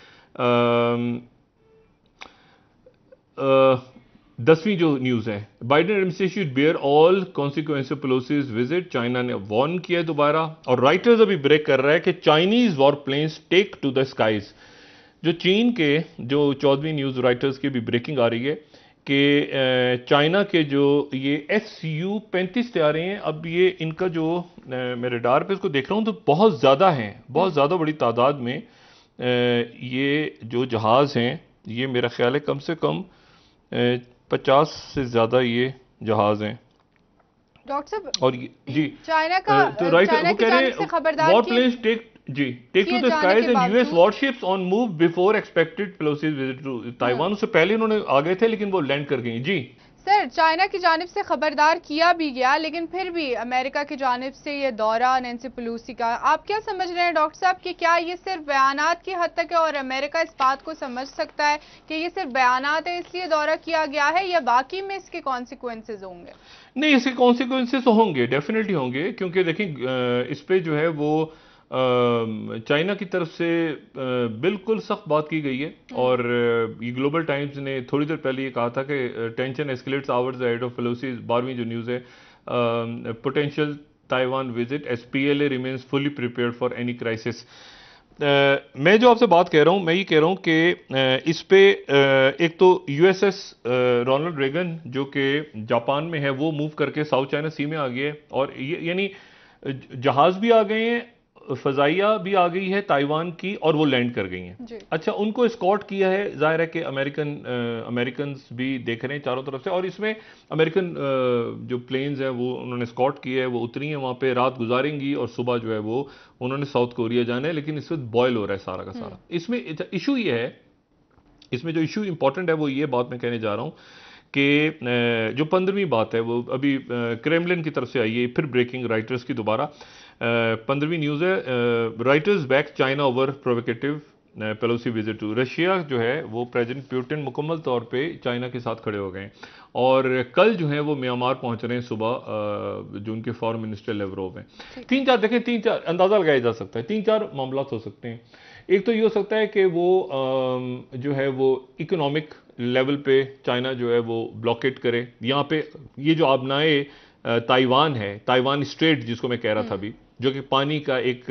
S2: दसवीं जो न्यूज़ है Biden administration bear all consequence Pelosi's visit China ने वॉर्न किया दोबारा और राइटर्स अभी ब्रेक कर रहा है कि Chinese war planes take to the skies जो चीन के जो चौदहवीं न्यूज़ राइटर्स की भी ब्रेकिंग आ रही है कि चाइना के जो ये एस यू पैंतीस तैयारे हैं अब ये इनका जो मैं डार पे इसको देख रहा हूँ तो बहुत ज़्यादा हैं बहुत ज़्यादा बड़ी तादाद में ये जो जहाज़ हैं ये मेरा ख्याल है कम से कम पचास से ज़्यादा ये जहाज़ हैं
S1: डॉक्टर साहब और ये, जी चाइना का तो राइट वो कह रहे हैं
S2: टेक जी take to the skies and US warships on move before expected Pelosi visit to Taiwan उससे पहले उन्होंने आ गए थे लेकिन वो लैंड कर गई जी
S1: सर चाइना की जानब से खबरदार किया भी गया लेकिन फिर भी अमेरिका की जानब से यह दौरा नैन्सी पलूसी का आप क्या समझ रहे हैं डॉक्टर साहब कि क्या ये सिर्फ बयान की हद तक है और अमेरिका इस बात को समझ सकता है कि ये सिर्फ बयान है इसलिए दौरा किया गया है या बाकी में इसके कॉन्सिक्वेंसेज होंगे
S2: नहीं इसके कॉन्सिक्वेंसेज होंगे डेफिनेटली होंगे क्योंकि देखिए इस पर जो है वो चाइना की तरफ से बिल्कुल सख्त बात की गई है हम्म। और ये ग्लोबल टाइम्स ने थोड़ी देर पहले ये कहा था कि tension escalates hours head of Pelosi's बारहवीं जो न्यूज़ है potential Taiwan visit S P L A remains fully prepared for any crisis मैं जो आपसे बात कह रहा हूँ मैं ये कह रहा हूँ कि इस पे एक तो यूएसएस रोनल्ड रेगन जो कि जापान में है वो मूव करके साउथ चाइना सी में आ गई है और ये यानी जहाज़ भी आ गए हैं फजाइया भी आ गई है ताइवान की और वो लैंड कर गई हैं अच्छा उनको स्कॉट किया है जाहिर है कि अमेरिकन अमेरिकन भी देख रहे हैं चारों तरफ से और इसमें अमेरिकन जो प्लेन्स हैं वो उन्होंने स्कॉट किया है वो उतरी हैं वहाँ पे रात गुजारेंगी और सुबह जो है वो उन्होंने साउथ कोरिया जाना है लेकिन इस वक्त बॉयल हो रहा है सारा का सारा हम्म। इसमें इशू अच्छा, ये है इसमें जो इशू इंपॉर्टेंट है वो ये बात मैं कहने जा रहा हूँ कि जो पंद्रहवीं बात है वो अभी क्रेमलिन की तरफ से आई है फिर ब्रेकिंग राइटर्स की दोबारा Uh, पंद्रहवीं न्यूज़ है Reuters back China over provocative Pelosi visit to Russia जो है वो प्रेजिडेंट प्यूटिन मुकम्मल तौर पे चाइना के साथ खड़े हो गए और कल जो है वो म्यांमार पहुंच रहे हैं सुबह uh, जो उनके फॉरन मिनिस्टर लेवरोव हैं तीन चार देखें तीन चार अंदाज़ा लगाया जा सकता है तीन चार मामला हो सकते हैं एक तो ये हो सकता है कि वो um, जो है वो इकोनॉमिक लेवल पे चाइना जो है वो ब्लॉकेट करे यहाँ पे ये जो नाए ताइवान uh, है ताइवान स्ट्रेट जिसको मैं कह रहा था हम्म। अभी जो कि पानी का एक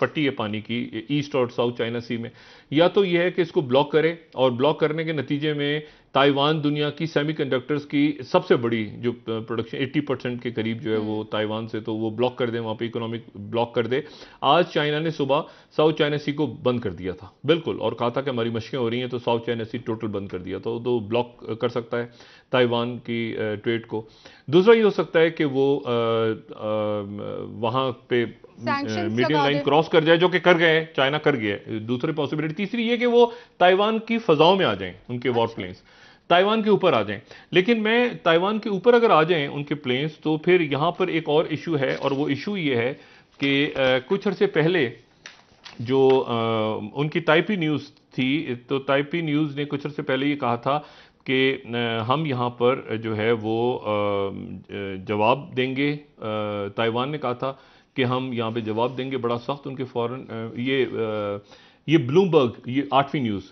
S2: पट्टी है पानी की ईस्ट और साउथ चाइना सी में या तो यह है कि इसको ब्लॉक करे और ब्लॉक करने के नतीजे में ताइवान दुनिया की सेमीकंडक्टर्स की सबसे बड़ी जो प्रोडक्शन 80 परसेंट के करीब जो है वो हम्म। ताइवान से तो वो ब्लॉक कर दे वहाँ पे इकोनॉमिक ब्लॉक कर दे आज चाइना ने सुबह साउथ चाइना सी को बंद कर दिया था बिल्कुल और कहा था कि हमारी मशकें हो रही हैं तो साउथ चाइना सी टोटल बंद कर दिया तो, तो ब्लॉक कर सकता है ताइवान की ट्रेड को दूसरा ये हो सकता है कि वो वहां पे मीडियम लाइन क्रॉस कर जाए जो कि कर गए चाइना कर गया दूसरी पॉसिबिलिटी तीसरी ये कि वो ताइवान की फजाओं में आ जाएं उनके वॉर प्लेन्स अच्छा। ताइवान के ऊपर आ जाएं लेकिन मैं ताइवान के ऊपर अगर आ जाएं उनके प्लेन्स तो फिर यहाँ पर एक और इशू है और वो इशू ये है कि कुछ अर्से पहले जो आ, उनकी टाइपी न्यूज़ थी तो टाइपी न्यूज़ ने कुछ अरसे पहले ये कहा था कि हम यहाँ पर जो है वो जवाब देंगे ताइवान ने कहा था कि हम यहाँ पे जवाब देंगे बड़ा सख्त उनके फॉरन ये ये ब्लूमबर्ग ये आठवीं न्यूज़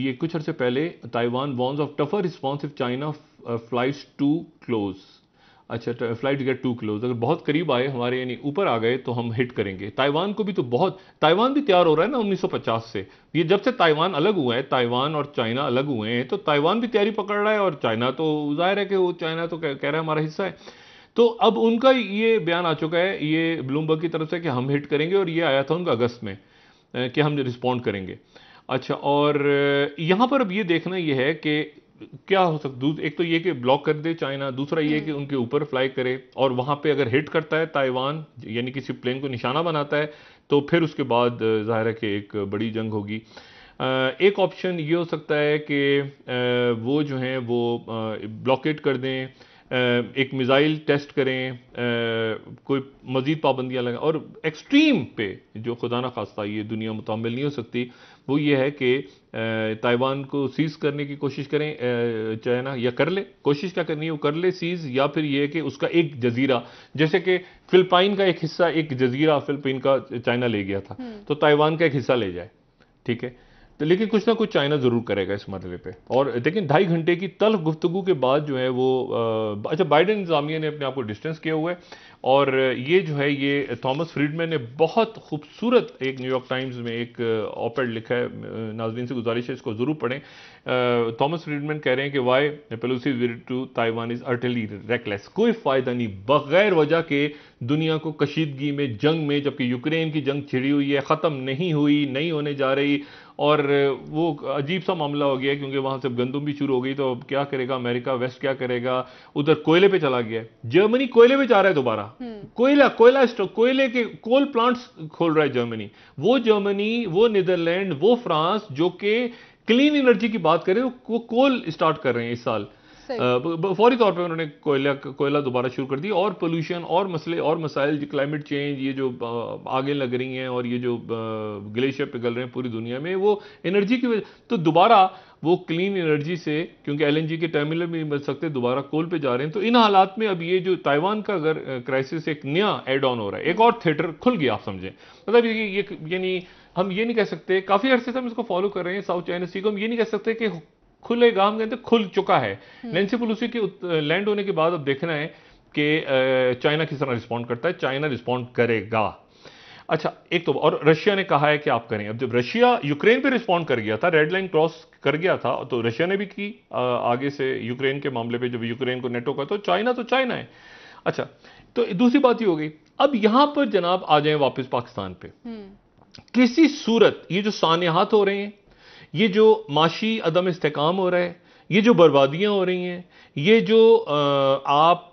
S2: ये कुछ अर्से पहले Taiwan warns of tougher response if China flies too close अच्छा फ्लाइट गेट टू क्लोज अगर बहुत करीब आए हमारे यानी ऊपर आ गए तो हम हिट करेंगे ताइवान को भी तो बहुत ताइवान भी तैयार हो रहा है ना 1950 से ये जब से ताइवान अलग हुआ है ताइवान और चाइना अलग हुए हैं तो ताइवान भी तैयारी पकड़ रहा है और चाइना तो जाहिर है कि वो चाइना तो कह, कह रहा है हमारा हिस्सा है तो अब उनका ये बयान आ चुका है ये ब्लूमबर्ग की तरफ से कि हम हिट करेंगे और ये आया था उनका अगस्त में कि हम रिस्पॉन्ड करेंगे अच्छा और यहाँ पर अब ये देखना यह है कि क्या हो सकता एक तो ये कि ब्लॉक कर दे चाइना दूसरा ये कि हम्म। उनके ऊपर फ्लाई करे और वहाँ पे अगर हिट करता है ताइवान यानी किसी प्लेन को निशाना बनाता है तो फिर उसके बाद ज़ाहिर है कि एक बड़ी जंग होगी एक ऑप्शन ये हो सकता है कि वो जो हैं वो ब्लॉकेट कर दें एक मिज़ाइल टेस्ट करें कोई मज़ीद पाबंदियाँ लगाएं और एक्सट्रीम पे जो खुदा ना खास्ता ये दुनिया मुतमिल नहीं हो सकती वो ये है कि ताइवान को सीज़ करने की कोशिश करें चाइना या कर ले कोशिश क्या करनी है वो कर ले सीज़ या फिर ये कि उसका एक जजीरा जैसे कि फ़िलपाइन का एक हिस्सा एक जजीरा फिलिपाइन का चाइना ले गया था हम्म। तो ताइवान का एक हिस्सा ले जाए ठीक है तो लेकिन कुछ ना कुछ चाइना ज़रूर करेगा इस मरले पे और लेकिन ढाई घंटे की तल्ख गुफ्तु के बाद जो है वो आ, अच्छा बाइडन इंतजामिया ने अपने आप को डिस्टेंस किया हुआ है और ये जो है ये थॉमस फ्रीडमैन ने बहुत खूबसूरत एक न्यूयॉर्क टाइम्स में एक ऑपेड लिखा है नाजरीन से गुजारिश है इसको ज़रूर पढ़ें थॉमस फ्रीडमैन कह रहे हैं कि why Pelosi visit to Taiwan is utterly reckless कोई फ़ायदा नहीं बगैर वजह के दुनिया को कशीदगी में जंग में जबकि यूक्रेन की जंग छिड़ी हुई है ख़त्म नहीं हुई नहीं होने जा रही और वो अजीब सा मामला हो गया क्योंकि वहां से गंदम भी शुरू हो गई तो अब क्या करेगा अमेरिका वेस्ट क्या करेगा उधर कोयले पे चला गया जर्मनी कोयले पे जा रहा है दोबारा हम्म। कोयला कोयला कोयले के कोल प्लांट्स खोल रहा है जर्मनी वो जर्मनी वो नीदरलैंड वो फ्रांस जो कि क्लीन एनर्जी की बात करें वो कोल स्टार्ट कर रहे हैं इस साल फौरी तौर पर उन्होंने कोयला कोयला दोबारा शुरू कर दिया और पोल्यूशन और मसले और मसाइल क्लाइमेट चेंज ये जो आगे लग रही हैं और ये जो ग्लेशियर पिघल रहे हैं पूरी दुनिया में वो एनर्जी की वजह तो दोबारा वो क्लीन एनर्जी से क्योंकि एलएनजी के टर्मिनल भी मिल सकते दोबारा कोल पे जा रहे हैं तो इन हालात में अब ये जो ताइवान का अगर क्राइसिस एक नया एड ऑन हो रहा है एक और थिएटर खुल गया आप समझें मतलब ये ये यानी हम ये नहीं कह सकते काफ़ी अर्से से हम इसको फॉलो कर रहे हैं साउथ चाइना सी को हम ये नहीं कह सकते कि खुले गांव के अंदर खुल चुका है नैन्सी हम्म। पलूसी के लैंड होने के बाद अब देखना है कि चाइना किस तरह रिस्पॉन्ड करता है चाइना रिस्पॉन्ड करेगा अच्छा एक तो और रशिया ने कहा है कि आप करें अब जब रशिया यूक्रेन पे रिस्पॉन्ड कर गया था रेड लाइन क्रॉस कर गया था तो रशिया ने भी की आगे से यूक्रेन के मामले पे जब यूक्रेन को नेटो का तो चाइना तो चाइना है अच्छा तो दूसरी बात ये हो गई अब यहां पर जनाब आ जाए वापस पाकिस्तान पे हम्म। किसी सूरत ये जो सानेहात हो रहे हैं ये जो माशी अदम इसकाम हो रहा है ये जो बर्बादियाँ हो रही हैं ये जो आप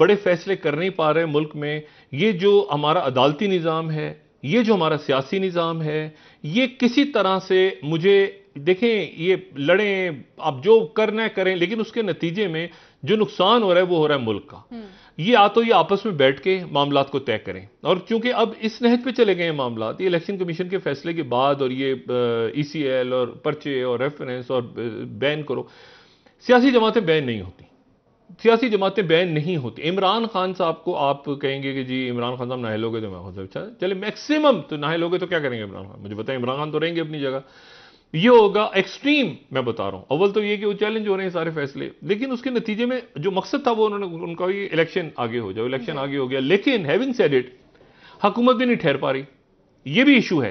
S2: बड़े फैसले कर नहीं पा रहे मुल्क में ये जो हमारा अदालती निज़ाम है ये जो हमारा सियासी निज़ाम है ये किसी तरह से मुझे देखें ये लड़ें आप जो करना है करें लेकिन उसके नतीजे में जो नुकसान हो रहा है वो हो रहा है मुल्क का हम्म। ये या तो ये आपस में बैठ के मामला को तय करें और क्योंकि अब इस नहज पे चले गए हैं मामला ये इलेक्शन कमीशन के फैसले के बाद और ये ई सी एल और पर्चे और रेफरेंस और बैन करो सियासी जमातें बैन नहीं होती सियासी जमातें बैन नहीं होती इमरान खान साहब को आप कहेंगे कि जी इमरान खान साहब नहलोगे तो मैं अच्छा चले मैक्सिमम तो नहलोगे तो क्या करेंगे इमरान खान मुझे बताएं इमरान खान तो रहेंगे अपनी जगह ये होगा एक्सट्रीम मैं बता रहा हूं अव्वल तो ये कि वो चैलेंज हो रहे हैं सारे फैसले लेकिन उसके नतीजे में जो मकसद था वो उन्होंने उनका ये इलेक्शन आगे हो जाओ इलेक्शन आगे हो गया लेकिन हैविंग सेड इट हुकूमत भी नहीं ठहर पा रही ये भी इशू है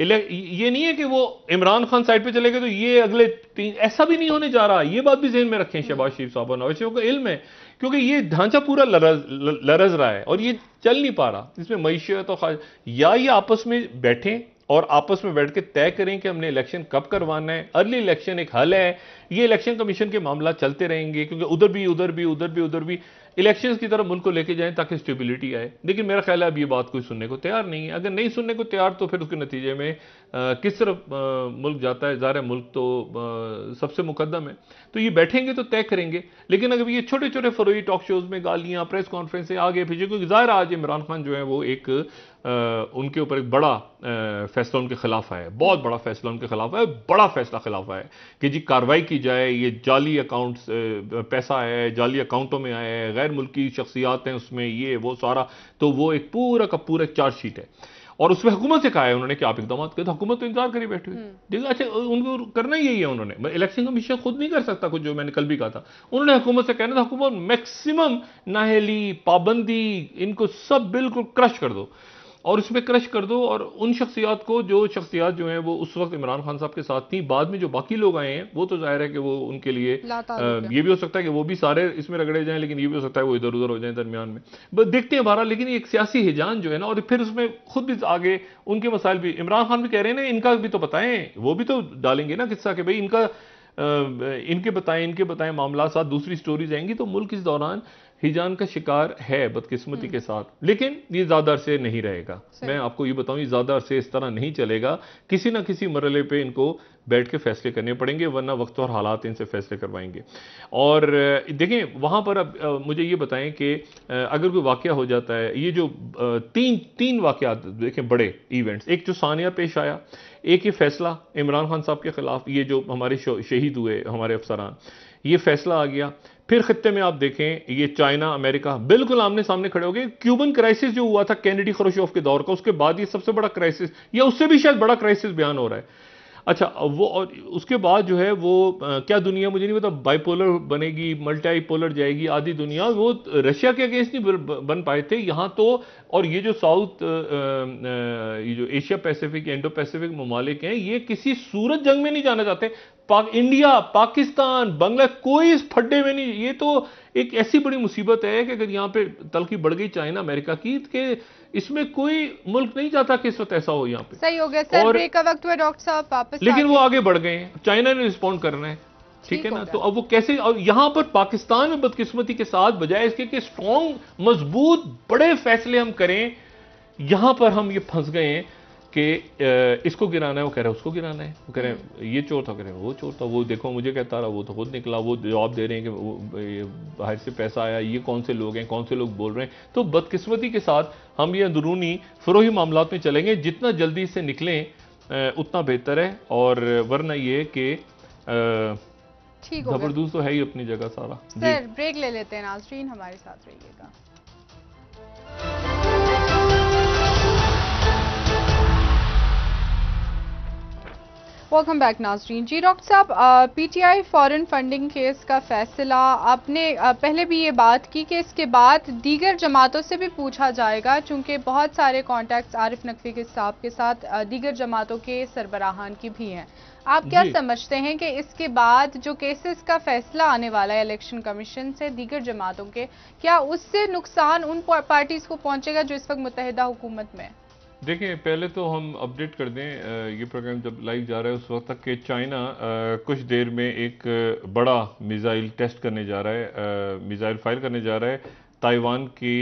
S2: ये नहीं है कि वो इमरान खान साइड पे चले गए तो ये अगले तीन ऐसा भी नहीं होने जा रहा ये बात भी जहन में रखें शहबाज शरीफ साहब और नवाज शरीफ का इल्म है क्योंकि ये ढांचा पूरा लरज लरज रहा है और ये चल नहीं पा रहा इसमें मीशत और या ये आपस में बैठें और आपस में बैठ के तय करें कि हमने इलेक्शन कब करवाना है अर्ली इलेक्शन एक हल है ये इलेक्शन कमीशन के मामला चलते रहेंगे क्योंकि उधर भी उधर भी उधर भी उधर भी इलेक्शन की तरफ मुल्क को लेके जाएं ताकि स्टेबिलिटी आए लेकिन मेरा ख्याल है अब ये बात कोई सुनने को तैयार नहीं है अगर नहीं सुनने को तैयार तो फिर उसके नतीजे में आ, किस तरफ मुल्क जाता है ज़ाहिर मुल्क तो आ, सबसे मुकदम है तो ये बैठेंगे तो तय करेंगे लेकिन अगर ये छोटे छोटे फरोई टॉक शोज़ में गालियाँ प्रेस कॉन्फ्रेंसें आगे पीछे क्योंकि ज़ाहिर आज इमरान खान जो है वो एक उनके ऊपर एक बड़ा फैसला उनके खिलाफ आया बहुत बड़ा फैसला उनके खिलाफ आया बड़ा फैसला खिलाफ आया कि जी कार्रवाई की जाए ये जाली अकाउंट्स पैसा है जाली अकाउंटों में आया है गैर मुल्की शख्सियात हैं उसमें ये वो सारा तो वो एक पूरा का पूरा चार्जशीट है और उसमें हुकूमत से कहा है उन्होंने कि आप इकदाम करें तो हुकूमत तो इंतजार करी बैठी हुई अच्छा उनको करना यही है उन्होंने इलेक्शन मतलब कमीशन खुद नहीं कर सकता कुछ जो मैंने कल भी कहा था उन्होंने हुकूमत से कहना था हुकूमत मैक्सिमम नाहली पाबंदी इनको सब बिल्कुल क्रश कर दो और उसमें क्रश कर दो और उन शख्सियात को जो शख्सियात जो हैं वो उस वक्त इमरान खान साहब के साथ थी बाद में जो बाकी लोग आए हैं वो तो जाहिर है कि वो उनके लिए आ, ये भी हो सकता है कि वो भी सारे इसमें रगड़े जाएं लेकिन ये भी हो सकता है वो इधर उधर हो जाए दरमियान में बस देखते हैं बारह लेकिन एक सियासी हिजान जो है ना और फिर उसमें खुद भी आगे उनके मसाइल भी इमरान खान भी कह रहे हैं ना इनका भी तो बताएं वो भी तो डालेंगे ना किस्सा कि भाई इनका इनके बताएं इनके बताएं मामला साथ दूसरी स्टोरीज आएंगी तो मुल्क इस दौरान हिजान का शिकार है बदकिस्मती के हम्म। साथ लेकिन ये ज़्यादा अरसे नहीं रहेगा मैं आपको ये बताऊँ ये ज़्यादा अरसे इस तरह नहीं चलेगा किसी ना किसी मरले पर इनको बैठ के फैसले करने पड़ेंगे वरना वक्त और हालात इनसे फैसले करवाएंगे और देखें वहाँ पर अब मुझे ये बताएं कि अगर कोई वाक़ हो जाता है ये जो तीन तीन वाकत देखें बड़े इवेंट्स एक जो सानिया पेश आया एक ये फैसला इमरान खान साहब के ख़िलाफ़ ये जो हमारे शहीद हुए हमारे अफसरान ये फैसला आ गया फिर खत्ते में आप देखें ये चाइना अमेरिका बिल्कुल आमने सामने खड़े हो गए क्यूबन क्राइसिस जो हुआ था कैनेडी खरोशोफ के दौर का उसके बाद ये सबसे बड़ा क्राइसिस या उससे भी शायद बड़ा क्राइसिस बयान हो रहा है अच्छा वो और उसके बाद जो है वो आ, क्या दुनिया मुझे नहीं पता बाइपोलर बनेगी मल्टी जाएगी आधी दुनिया वो रशिया के अगेंस्ट नहीं बन पाए थे यहाँ तो और ये जो साउथ ये जो एशिया पैसिफिक इंडो पैसिफिक ममालिक हैं ये किसी सूरत जंग में नहीं जाना चाहते पाक, इंडिया पाकिस्तान बांग्ला कोई इस फड्डे में नहीं ये तो एक ऐसी बड़ी मुसीबत है कि अगर यहाँ पे तलखी बढ़ गई चाइना अमेरिका की कि इसमें कोई मुल्क नहीं चाहता कि इस वक्त ऐसा हो यहाँ पे
S1: सही हो गया सर और का वक्त हुआ डॉक्टर साहब वापस लेकिन
S2: वो आगे बढ़ गए हैं चाइना ने रिस्पॉन्ड करना है ठीक है ना तो अब वो कैसे और यहां पर पाकिस्तान में बदकिस्मती के साथ बजाय इसके कि स्ट्रॉन्ग मजबूत बड़े फैसले हम करें यहां पर हम ये फंस गए हैं कि इसको गिराना है वो कह रहे हैं उसको गिराना है वो कह रहे हैं ये चोर था कह रहे हैं वो चोर था वो देखो मुझे कहता रहा वो तो खुद निकला वो जवाब दे रहे हैं कि बाहर से पैसा आया ये कौन से लोग हैं कौन से लोग बोल रहे हैं तो बदकिस्मती के साथ हम ये अंदरूनी फरोही मामला में चलेंगे जितना जल्दी इससे निकलें उतना बेहतर है और वरना ये कि जबरदस्त तो है ही अपनी जगह सारा सर
S1: ब्रेक ले लेते हैं नाजरीन हमारे साथ रहिएगा वेलकम बैक नाजरीन जी डॉक्टर साहब पीटीआई फॉरेन फंडिंग केस का फैसला आपने आ, पहले भी ये बात की कि इसके बाद दीगर जमातों से भी पूछा जाएगा चूँकि बहुत सारे कॉन्टैक्ट्स आरिफ नकवी के साहब के साथ आ, दीगर जमातों के सरबराहान की भी हैं आप क्या समझते हैं कि इसके बाद जो केसेस का फैसला आने वाला है इलेक्शन कमीशन से दीगर जमातों के क्या उससे नुकसान उन पार्टीज़ को पहुँचेगा जो इस वक्त मुतहदा हुकूमत में है
S2: देखिए पहले तो हम अपडेट कर दें ये प्रोग्राम जब लाइव जा रहा है उस वक्त तक कि चाइना कुछ देर में एक बड़ा मिज़ाइल टेस्ट करने जा रहा है मिसाइल फायर करने जा रहा है ताइवान के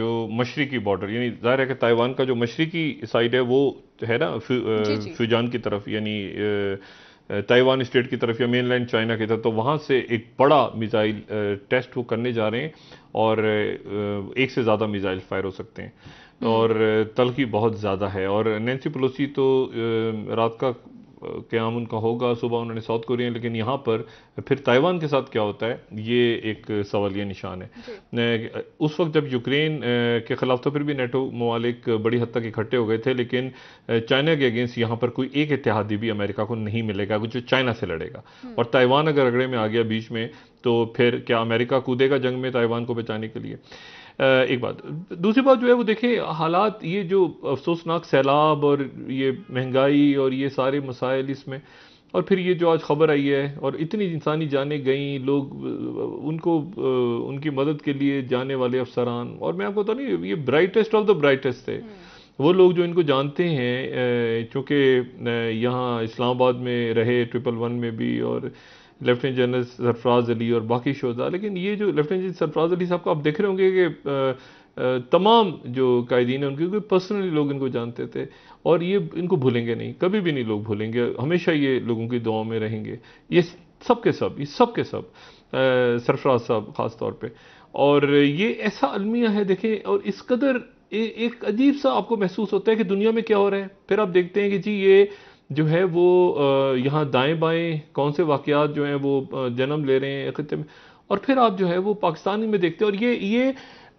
S2: जो मशरकी बॉर्डर यानी जाहिर है कि ताइवान का जो मशरकी साइड है वो है ना फ्यूजान की तरफ यानी ताइवान स्टेट की तरफ या मेनलैंड चाइना की तरफ तो वहाँ से एक बड़ा मिज़ाइल टेस्ट वो करने जा रहे हैं और एक से ज़्यादा मिज़ाइल फायर हो सकते हैं और हम्म। तलखी बहुत ज़्यादा है और नैन्सी पलोसी तो रात का क्याम उनका होगा सुबह उन्होंने साउथ कोरिया लेकिन यहाँ पर फिर ताइवान के साथ क्या होता है ये एक सवालिया निशान है उस वक्त जब यूक्रेन के खिलाफ तो फिर भी नेटो ममालिक बड़ी हद तक इकट्ठे हो गए थे लेकिन चाइना के अगेंस्ट यहाँ पर कोई एक इतिहादी भी अमेरिका को नहीं मिलेगा जो चाइना से लड़ेगा हम्म। और ताइवान अगर अगड़े में आ गया बीच में तो फिर क्या अमेरिका कूदेगा जंग में ताइवान को बचाने के लिए एक बात दूसरी बात जो है वो देखें हालात ये जो अफसोसनाक सैलाब और ये महंगाई और ये सारे मसाइल इसमें और फिर ये जो आज खबर आई है और इतनी इंसानी जाने गई लोग उनको उनकी मदद के लिए जाने वाले अफसरान और मैं आपको बता नहीं ये ब्राइटेस्ट ऑफ द ब्राइटेस्ट थे हम्म। वो लोग जो इनको जानते हैं चूँकि यहाँ इस्लामाबाद में रहे ट्रिपल वन में भी और लेफ्टिनेंट जनरल सरफराज अली और बाकी शोदा लेकिन ये जो लेफ्टिनेंट जनरल सरफराज अली साहब को आप देख रहे होंगे कि तमाम जो कायदीन हैं उनके पर्सनली लोग इनको जानते थे और ये इनको भूलेंगे नहीं कभी भी नहीं लोग भूलेंगे हमेशा ये लोगों की दुआओं में रहेंगे ये सब के सब ये सब के सब सरफराज साहब ख़ास तौर पर और ये ऐसा अलमिया है देखें और इस कदर ए, एक अजीब सा आपको महसूस होता है कि दुनिया में क्या हो रहा है फिर आप देखते हैं कि जी ये जो है वो यहाँ दाएँ बाएँ कौन से वाक़ात जो हैं वो जन्म ले रहे हैं खत्म में और फिर आप जो है वो पाकिस्तानी में देखते हैं और ये ये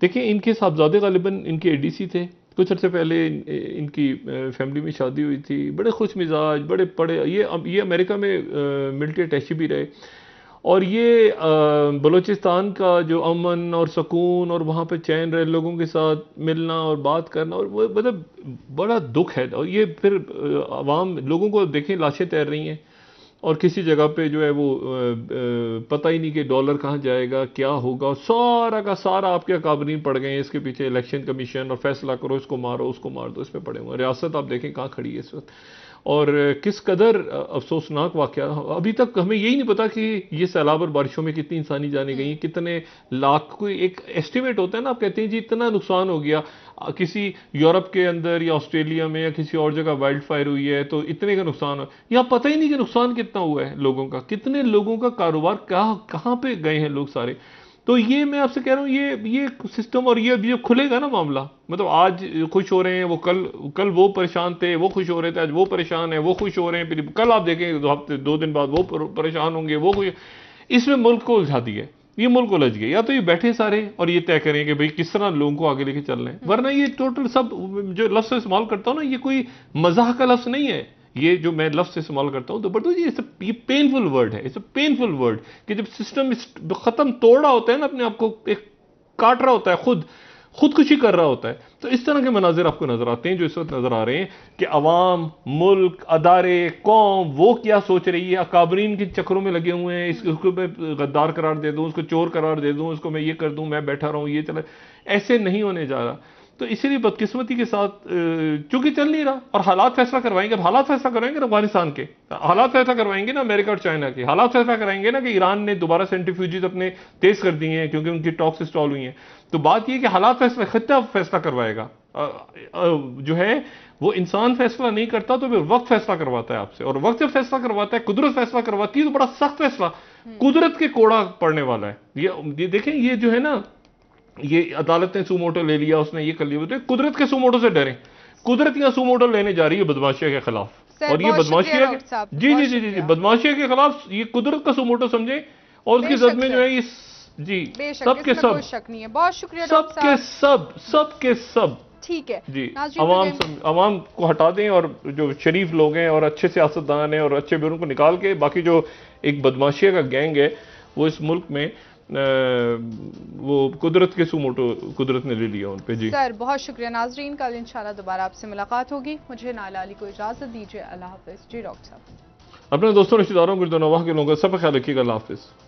S2: देखें इनके साहबजादे गालिबा इनके ए डी सी थे कुछ अर्से पहले इन, इनकी फैमिली में शादी हुई थी बड़े खुश मिजाज बड़े पढ़े ये ये अमेरिका में मिल्ट्री अटैची भी रहे और ये बलूचिस्तान का जो अमन और सुकून और वहाँ पे चैन रहे लोगों के साथ मिलना और बात करना और वो मतलब बड़ा दुख है और ये फिर आवाम लोगों को देखें लाशें तैर रही हैं और किसी जगह पे जो है वो पता ही नहीं कि डॉलर कहाँ जाएगा क्या होगा सारा का सारा आपके अकाबरीन पड़ गए हैं इसके पीछे इलेक्शन कमीशन और फैसला करो इसको मारो उसको मार दो इस पर पड़े हुए रियासत आप देखें कहाँ खड़ी है इस वक्त और किस कदर अफसोसनाक वाक़ अभी तक हमें यही नहीं पता कि ये सैलाब और बारिशों में कितनी इंसानी जाने हम्म। गई हैं कितने लाख कोई एक एस्टिमेट होता है ना आप कहते हैं जी इतना नुकसान हो गया किसी यूरोप के अंदर या ऑस्ट्रेलिया में या किसी और जगह वाइल्ड फायर हुई है तो इतने का नुकसान हो यहाँ पता ही नहीं कि नुकसान कितना हुआ है लोगों का कितने लोगों का कारोबार कहाँ कहाँ पर गए हैं लोग सारे तो ये मैं आपसे कह रहा हूँ ये ये सिस्टम और ये अभी जो खुलेगा ना मामला मतलब आज खुश हो रहे हैं वो कल कल वो परेशान थे वो खुश हो रहे थे आज वो परेशान है वो खुश हो रहे हैं फिर कल आप देखेंगे दो हफ्ते दो दिन बाद वो परेशान होंगे वो खुश इसमें मुल्क को उलझा है ये मुल्क उलझ गया या तो ये बैठे सारे और ये तय करें कि भाई किस तरह लोगों को आगे लेके चल रहे हैं वरना ये टोटल सब जो लफ्स इस्तेमाल करता हूँ ना ये कोई मजाक का लफ्स नहीं है ये जो मैं लफ्ज़ इस्तेमाल करता हूँ तो ये ये पेनफुल वर्ड है इस पेनफुल वर्ड कि जब सिस्टम ख़त्म तोड़ रहा होता है ना अपने आप को एक काट रहा होता है खुद खुदकुशी कर रहा होता है तो इस तरह के मनाजिर आपको नज़र आते हैं जो इस वक्त नज़र आ रहे हैं कि अवाम मुल्क अदारे कौम वो क्या सोच रही है अकाबरीन के चक्रों में लगे हुए हैं इसको उसको मैं गद्दार करार दे दूँ उसको चोर करार दे दूँ उसको मैं ये कर दूँ मैं बैठा रहा हूँ ये चला ऐसे नहीं होने जा रहा तो इसीलिए बदकिस्मती के साथ चूंकि चल नहीं रहा और हालात फैसला करवाएंगे हालात फैसला करवाएंगे ना अफगानिस्तान के हालात फैसला करवाएंगे ना अमेरिका और चाइना के हालात फैसला कराएंगे ना कि ईरान ने दोबारा सेंट्रीफ्यूजीज अपने तेज कर दिए हैं क्योंकि उनकी टॉक्स इंस्टॉल हुई हैं तो बात यह कि हालात फैसला खत्ता फैसला करवाएगा जो है वो इंसान फैसला नहीं करता तो फिर वक्त फैसला करवाता है आपसे और वक्त जब फैसला करवाता है कुदरत फैसला करवाती है तो बड़ा सख्त फैसला हम्म। कुदरत के कोड़ा पड़ने वाला है ये देखें ये जो है ना ये अदालत ने सुमोटो ले लिया उसने ये कर लिया तो कुदरत के सुमोटो से डरें कुदरत या सुमोटो लेने जा रही है बदमाशिया के खिलाफ और ये बदमाशिया के जी जी जी जी जी बदमाशिया के खिलाफ ये कुदरत का सुमोटो समझें और उसकी जद में जो है ये जी सब के सब
S1: शक नहीं है बहुत शुक्रिया सब के
S2: सब सब के सब
S1: ठीक है जी अवाम
S2: अवाम को हटा दें और जो शरीफ लोग हैं और अच्छे सियासतदान हैं और अच्छे बिरों को निकाल के बाकी जो एक बदमाशिया का गैंग है वो इस मुल्क में वो कुदरत के सुमोटो कुदरत ने ले लिया उन पे जी
S1: सर बहुत शुक्रिया नाजरीन कल इंशाल्लाह दोबारा आपसे मुलाकात होगी मुझे नाला अली को इजाज़त दीजिए अल्लाह हाफिज़ जी डॉक्टर साहब
S2: अपने दोस्तों रिश्तेदारों दोनों वाह के लोगों का सब ख्याल रखिएगा अल्लाह हाफिज़